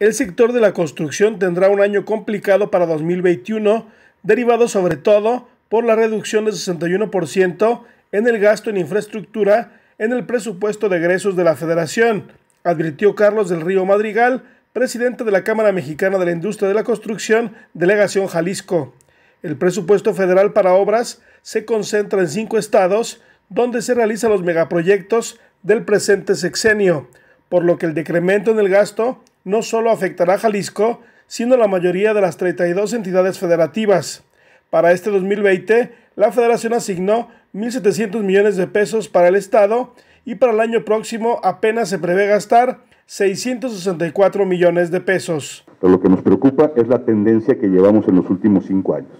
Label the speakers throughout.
Speaker 1: el sector de la construcción tendrá un año complicado para 2021, derivado sobre todo por la reducción del 61% en el gasto en infraestructura en el presupuesto de egresos de la Federación, advirtió Carlos del Río Madrigal, presidente de la Cámara Mexicana de la Industria de la Construcción, Delegación Jalisco. El presupuesto federal para obras se concentra en cinco estados, donde se realizan los megaproyectos del presente sexenio, por lo que el decremento en el gasto no solo afectará a Jalisco, sino a la mayoría de las 32 entidades federativas. Para este 2020, la federación asignó 1.700 millones de pesos para el Estado y para el año próximo apenas se prevé gastar 664 millones de pesos.
Speaker 2: lo que nos preocupa es la tendencia que llevamos en los últimos cinco años.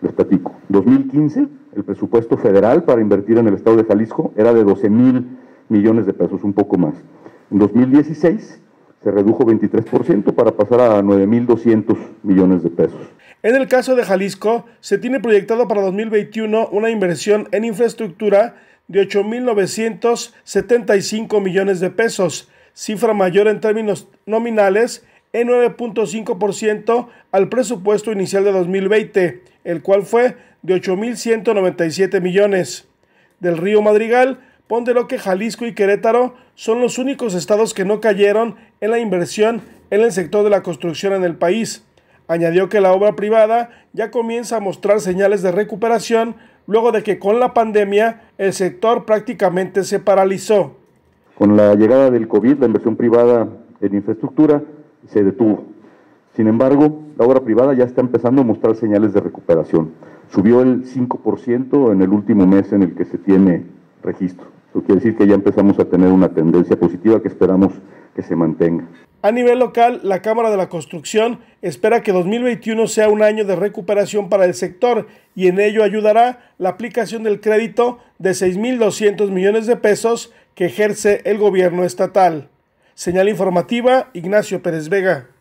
Speaker 2: lo En 2015, el presupuesto federal para invertir en el Estado de Jalisco era de 12 mil millones de pesos, un poco más. En 2016, se redujo 23% para pasar a 9.200 millones de pesos.
Speaker 1: En el caso de Jalisco, se tiene proyectado para 2021 una inversión en infraestructura de 8.975 millones de pesos, cifra mayor en términos nominales en 9.5% al presupuesto inicial de 2020, el cual fue de 8.197 millones. Del río Madrigal ponderó que Jalisco y Querétaro son los únicos estados que no cayeron en la inversión en el sector de la construcción en el país. Añadió que la obra privada ya comienza a mostrar señales de recuperación luego de que con la pandemia el sector prácticamente
Speaker 2: se paralizó. Con la llegada del COVID, la inversión privada en infraestructura se detuvo. Sin embargo, la obra privada ya está empezando a mostrar señales de recuperación. Subió el 5% en el último mes en el que se tiene registro. Eso quiere decir que ya empezamos a tener una tendencia positiva que esperamos que se mantenga.
Speaker 1: A nivel local, la Cámara de la Construcción espera que 2021 sea un año de recuperación para el sector y en ello ayudará la aplicación del crédito de 6.200 millones de pesos que ejerce el gobierno estatal. Señal informativa, Ignacio Pérez Vega.